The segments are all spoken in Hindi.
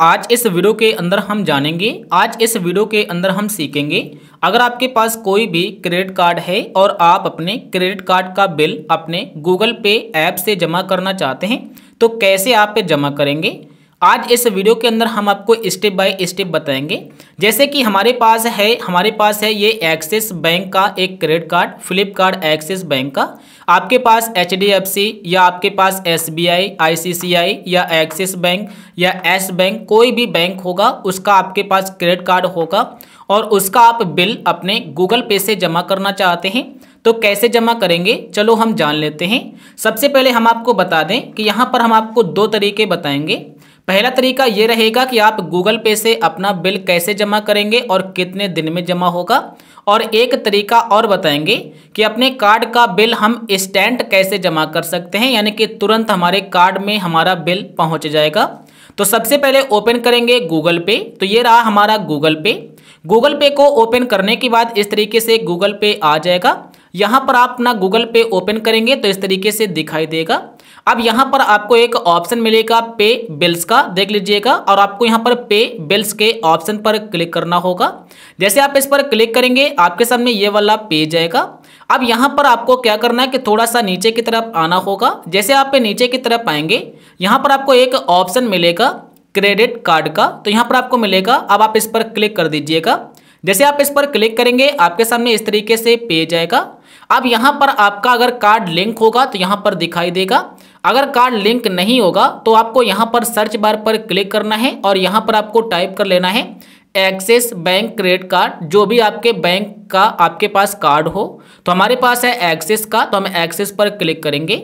आज इस वीडियो के अंदर हम जानेंगे आज इस वीडियो के अंदर हम सीखेंगे अगर आपके पास कोई भी क्रेडिट कार्ड है और आप अपने क्रेडिट कार्ड का बिल अपने गूगल पे ऐप से जमा करना चाहते हैं तो कैसे आप जमा करेंगे आज इस वीडियो के अंदर हम आपको स्टेप बाय स्टेप बताएंगे जैसे कि हमारे पास है हमारे पास है ये एक्सिस बैंक का एक credit card Flipkart Axis Bank का आपके पास एच या आपके पास एस बी या एक्सिस बैंक या एस बैंक कोई भी बैंक होगा उसका आपके पास क्रेडिट कार्ड होगा और उसका आप बिल अपने गूगल पे से जमा करना चाहते हैं तो कैसे जमा करेंगे चलो हम जान लेते हैं सबसे पहले हम आपको बता दें कि यहाँ पर हम आपको दो तरीके बताएंगे पहला तरीका ये रहेगा कि आप गूगल पे से अपना बिल कैसे जमा करेंगे और कितने दिन में जमा होगा और एक तरीका और बताएंगे कि अपने कार्ड का बिल हम स्टैंड कैसे जमा कर सकते हैं यानी कि तुरंत हमारे कार्ड में हमारा बिल पहुंच जाएगा तो सबसे पहले ओपन करेंगे गूगल पे तो ये रहा हमारा गूगल पे गूगल पे को ओपन करने के बाद इस तरीके से गूगल पे आ जाएगा यहाँ पर आप अपना गूगल पे ओपन करेंगे तो इस तरीके से दिखाई देगा अब यहाँ पर आपको एक ऑप्शन मिलेगा पे बिल्स का देख लीजिएगा और आपको यहाँ पर पे बिल्स के ऑप्शन पर क्लिक करना होगा जैसे आप इस पर क्लिक करेंगे आपके सामने ये वाला पेज आएगा अब यहाँ पर आपको क्या करना है कि थोड़ा सा नीचे की तरफ आना होगा जैसे आप नीचे की तरफ आएंगे यहाँ पर आपको एक ऑप्शन मिलेगा क्रेडिट कार्ड का तो यहाँ पर आपको मिलेगा अब आप इस पर क्लिक कर दीजिएगा जैसे आप इस पर क्लिक करेंगे आपके सामने इस तरीके से पेज आएगा अब यहाँ पर आपका अगर कार्ड लिंक होगा तो यहाँ पर दिखाई देगा अगर कार्ड लिंक नहीं होगा तो आपको यहाँ पर सर्च बार पर क्लिक करना है और यहाँ पर आपको टाइप कर लेना है एक्सिस बैंक क्रेडिट कार्ड जो भी आपके बैंक का आपके पास कार्ड हो तो हमारे पास है एक्सिस का तो हम एक्सिस पर क्लिक करेंगे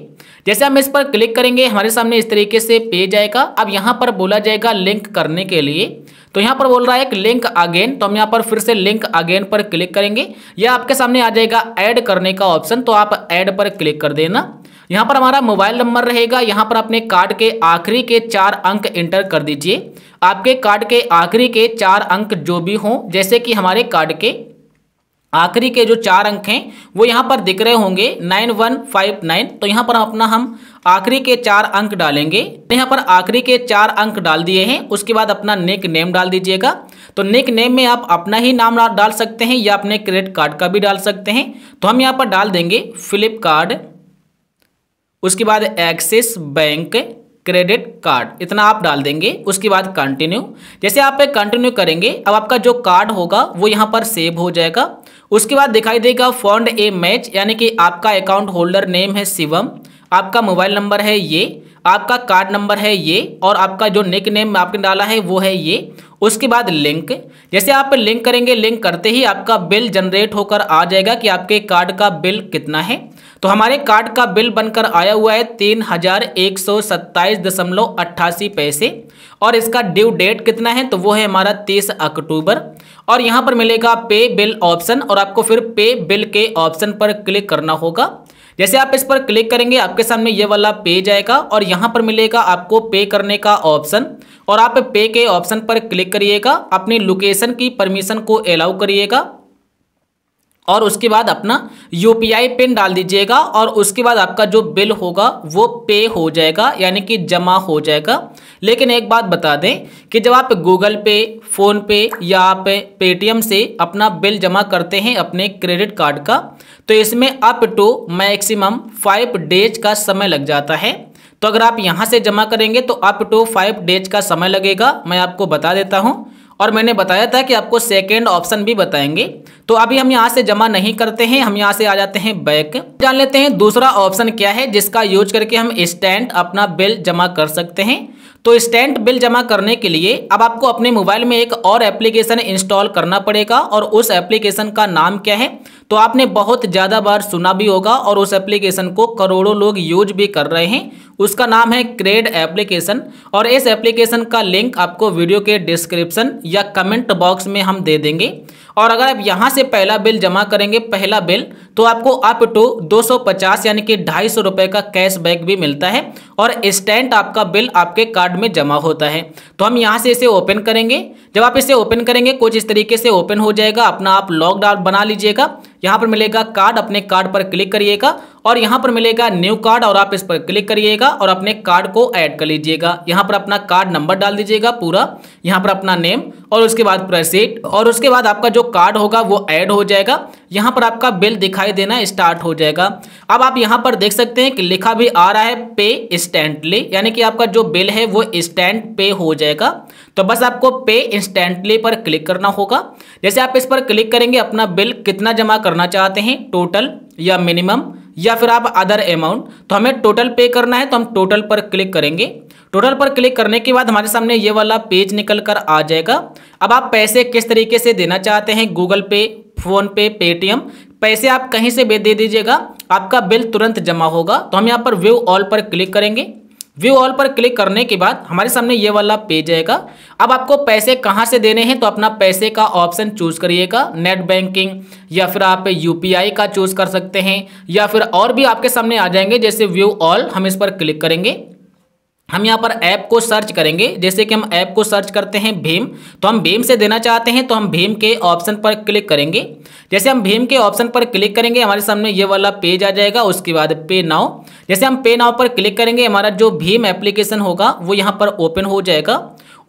जैसे हम इस पर क्लिक करेंगे हमारे सामने इस तरीके से पेज आएगा अब यहाँ पर बोला जाएगा लिंक करने के लिए तो यहाँ पर बोल रहा है एक लिंक अगेन तो हम यहां पर फिर से लिंक अगेन पर क्लिक करेंगे या आपके सामने आ जाएगा ऐड करने का ऑप्शन तो आप ऐड पर क्लिक कर देना यहाँ पर हमारा मोबाइल नंबर रहेगा यहाँ पर अपने कार्ड के आखिरी के चार अंक एंटर कर दीजिए आपके कार्ड के आखिरी के चार अंक जो भी हों जैसे कि हमारे कार्ड के आखिरी के जो चार अंक हैं वो यहाँ पर दिख रहे होंगे नाइन वन फाइव नाइन तो यहाँ पर अपना हम आखिरी के चार अंक डालेंगे तो यहाँ पर आखिरी के चार अंक डाल दिए हैं उसके बाद अपना नेक नेम डाल दीजिएगा तो नेक नेम में आप अपना ही नाम डाल सकते हैं या अपने क्रेडिट कार्ड का भी डाल सकते हैं तो हम यहाँ पर डाल देंगे फ्लिपकार्ट उसके बाद एक्सिस बैंक क्रेडिट कार्ड इतना आप डाल देंगे उसके बाद कंटिन्यू जैसे आप कंटिन्यू करेंगे अब आपका जो कार्ड होगा वो यहाँ पर सेव हो जाएगा उसके बाद दिखाई देगा फॉन्ड ए मैच यानी कि आपका अकाउंट होल्डर नेम है शिवम आपका मोबाइल नंबर है ये आपका कार्ड नंबर है ये और आपका जो निक नेम आपने डाला है वो है ये उसके बाद लिंक जैसे आप लिंक करेंगे लिंक करते ही आपका बिल जनरेट होकर आ जाएगा कि आपके कार्ड का बिल कितना है तो हमारे कार्ड का बिल बनकर आया हुआ है तीन हजार एक सौ सत्ताईस दशमलव अट्ठासी पैसे और इसका ड्यू डेट कितना है तो वो है हमारा तीस अक्टूबर और यहाँ पर मिलेगा पे बिल ऑप्शन और आपको फिर पे बिल के ऑप्शन पर क्लिक करना होगा जैसे आप इस पर क्लिक करेंगे आपके सामने ये वाला पेज आएगा और यहाँ पर मिलेगा आपको पे करने का ऑप्शन और आप पे के ऑप्शन पर क्लिक करिएगा अपनी लोकेशन की परमिशन को अलाउ करिएगा और उसके बाद अपना यू पिन डाल दीजिएगा और उसके बाद आपका जो बिल होगा वो पे हो जाएगा यानी कि जमा हो जाएगा लेकिन एक बात बता दें कि जब आप गूगल पे फ़ोन पे या आप पेटीएम से अपना बिल जमा करते हैं अपने क्रेडिट कार्ड का तो इसमें up to maximum five days का समय लग जाता है तो अगर आप यहाँ से जमा करेंगे तो अप टू फाइव डेज का समय लगेगा मैं आपको बता देता हूँ और मैंने बताया था कि आपको सेकेंड ऑप्शन भी बताएंगे तो अभी हम यहाँ से जमा नहीं करते हैं हम यहाँ से आ जाते हैं बैक जान लेते हैं दूसरा ऑप्शन क्या है जिसका यूज करके हम स्टैंड अपना बिल जमा कर सकते हैं तो स्टैंड बिल जमा करने के लिए अब आपको अपने मोबाइल में एक और एप्लीकेशन इंस्टॉल करना पड़ेगा और उस एप्लीकेशन का नाम क्या है तो आपने बहुत ज़्यादा बार सुना भी होगा और उस एप्लीकेशन को करोड़ों लोग यूज भी कर रहे हैं उसका नाम है क्रेड एप्लीकेशन और इस एप्लीकेशन का लिंक आपको वीडियो के डिस्क्रिप्शन या कमेंट बॉक्स में हम दे देंगे और अगर आप यहाँ से पहला बिल जमा करेंगे पहला बिल तो आपको अप टू 250 यानी कि ढाई सौ रुपये का कैशबैक भी मिलता है और स्टैंड आपका बिल आपके कार्ड में जमा होता है तो हम यहाँ से इसे ओपन करेंगे जब आप इसे ओपन करेंगे कुछ इस तरीके से ओपन हो जाएगा अपना आप लॉकडाउन बना लीजिएगा यहाँ पर मिलेगा कार्ड अपने कार्ड पर क्लिक करिएगा और यहाँ पर मिलेगा न्यू कार्ड और आप इस पर क्लिक करिएगा और अपने कार्ड को ऐड कर लीजिएगा यहाँ पर अपना कार्ड नंबर डाल दीजिएगा पूरा यहाँ पर अपना नेम और उसके बाद प्रसिट और उसके बाद आपका जो कार्ड होगा वो ऐड हो जाएगा यहाँ पर आपका बिल दिखाई देना स्टार्ट हो जाएगा अब आप यहाँ पर देख सकते हैं कि लिखा भी आ रहा है पे इंस्टेंटली यानी कि आपका जो बिल है वो इंस्टेंट पे हो जाएगा तो बस आपको पे इंस्टेंटली पर क्लिक करना होगा जैसे आप इस पर क्लिक करेंगे अपना बिल कितना जमा करना चाहते हैं टोटल या मिनिमम या फिर आप अदर अमाउंट तो हमें टोटल पे करना है तो हम टोटल पर क्लिक करेंगे टोटल पर क्लिक करने के बाद हमारे सामने ये वाला पेज निकल कर आ जाएगा अब आप पैसे किस तरीके से देना चाहते हैं गूगल पे फोन पे पेटीएम पैसे आप कहीं से भी दे दीजिएगा आपका बिल तुरंत जमा होगा तो हम यहाँ पर व्यू ऑल पर क्लिक करेंगे व्यू ऑल पर क्लिक करने के बाद हमारे सामने ये वाला पेज आएगा अब आपको पैसे कहाँ से देने हैं तो अपना पैसे का ऑप्शन चूज करिएगा नेट बैंकिंग या फिर आप यूपीआई का चूज कर सकते हैं या फिर और भी आपके सामने आ जाएंगे जैसे व्यू ऑल हम इस पर क्लिक करेंगे हम यहाँ पर ऐप को सर्च करेंगे जैसे कि हम ऐप को सर्च करते हैं भीम तो हम भीम से देना चाहते हैं तो हम भीम के ऑप्शन पर क्लिक करेंगे जैसे हम भीम के ऑप्शन पर क्लिक करेंगे हमारे सामने ये वाला पेज आ जाएगा उसके बाद पे नाव जैसे हम पे नाव पर क्लिक करेंगे हमारा जो भीम एप्लीकेशन होगा वो यहाँ पर ओपन हो जाएगा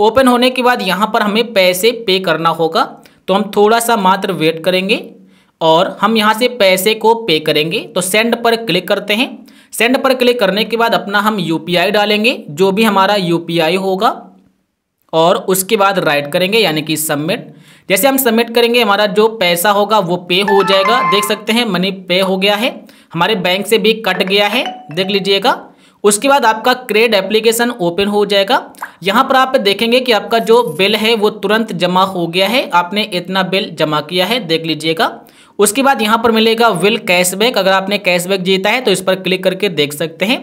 ओपन होने के बाद यहाँ पर हमें पैसे पे करना होगा तो हम थोड़ा सा मात्र वेट करेंगे और हम यहाँ से पैसे को पे करेंगे तो सेंड पर क्लिक करते हैं सेंड पर क्लिक करने के बाद अपना हम यू डालेंगे जो भी हमारा यू होगा और उसके बाद राइट करेंगे यानी कि सबमिट जैसे हम सबमिट करेंगे हमारा जो पैसा होगा वो पे हो जाएगा देख सकते हैं मनी पे हो गया है हमारे बैंक से भी कट गया है देख लीजिएगा उसके बाद आपका क्रेड एप्लीकेशन ओपन हो जाएगा यहाँ पर आप देखेंगे कि आपका जो बिल है वो तुरंत जमा हो गया है आपने इतना बिल जमा किया है देख लीजिएगा उसके बाद यहाँ पर मिलेगा विल कैशबैक अगर आपने कैशबैक जीता है तो इस पर क्लिक करके देख सकते हैं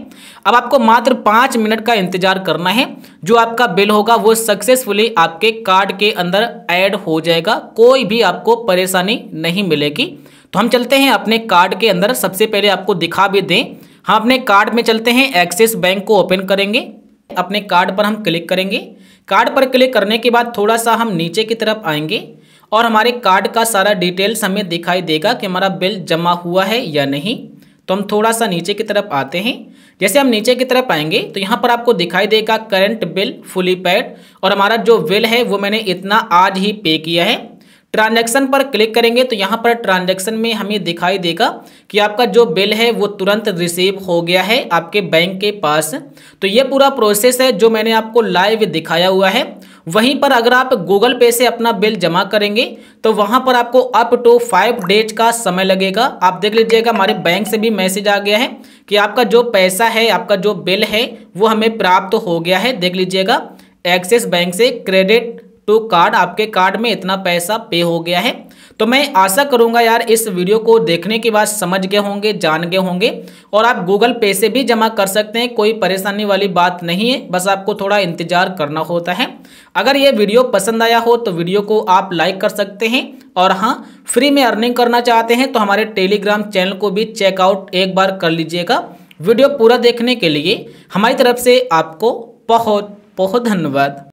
अब आपको मात्र पाँच मिनट का इंतजार करना है जो आपका बिल होगा वो सक्सेसफुली आपके कार्ड के अंदर ऐड हो जाएगा कोई भी आपको परेशानी नहीं मिलेगी तो हम चलते हैं अपने कार्ड के अंदर सबसे पहले आपको दिखा भी दें हम अपने कार्ड में चलते हैं एक्सिस बैंक को ओपन करेंगे अपने कार्ड पर हम क्लिक करेंगे कार्ड पर क्लिक करने के बाद थोड़ा सा हम नीचे की तरफ आएंगे और हमारे कार्ड का सारा डिटेल्स हमें दिखाई देगा कि हमारा बिल जमा हुआ है या नहीं तो हम थोड़ा सा नीचे की तरफ आते हैं जैसे हम नीचे की तरफ आएंगे तो यहाँ पर आपको दिखाई देगा करंट बिल फुली पैड और हमारा जो बिल है वो मैंने इतना आज ही पे किया है ट्रांजैक्शन पर क्लिक करेंगे तो यहाँ पर ट्रांजैक्शन में हमें दिखाई देगा कि आपका जो बिल है वो तुरंत रिसीव हो गया है आपके बैंक के पास तो ये पूरा प्रोसेस है जो मैंने आपको लाइव दिखाया हुआ है वहीं पर अगर आप गूगल पे से अपना बिल जमा करेंगे तो वहां पर आपको अप टू फाइव डेज का समय लगेगा आप देख लीजिएगा हमारे बैंक से भी मैसेज आ गया है कि आपका जो पैसा है आपका जो बिल है वो हमें प्राप्त हो गया है देख लीजिएगा एक्सिस बैंक से क्रेडिट टू तो कार्ड आपके कार्ड में इतना पैसा पे हो गया है तो मैं आशा करूंगा यार इस वीडियो को देखने के बाद समझ गए होंगे जान गए होंगे और आप गूगल पे से भी जमा कर सकते हैं कोई परेशानी वाली बात नहीं है बस आपको थोड़ा इंतजार करना होता है अगर ये वीडियो पसंद आया हो तो वीडियो को आप लाइक कर सकते हैं और हाँ फ्री में अर्निंग करना चाहते हैं तो हमारे टेलीग्राम चैनल को भी चेकआउट एक बार कर लीजिएगा वीडियो पूरा देखने के लिए हमारी तरफ से आपको बहुत बहुत धन्यवाद